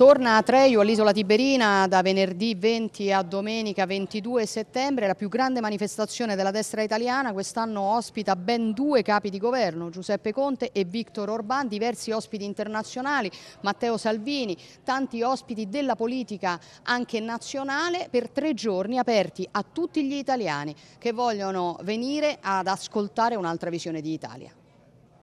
Torna a Treio all'isola Tiberina da venerdì 20 a domenica 22 settembre, la più grande manifestazione della destra italiana, quest'anno ospita ben due capi di governo, Giuseppe Conte e Viktor Orban, diversi ospiti internazionali, Matteo Salvini, tanti ospiti della politica anche nazionale per tre giorni aperti a tutti gli italiani che vogliono venire ad ascoltare un'altra visione di Italia.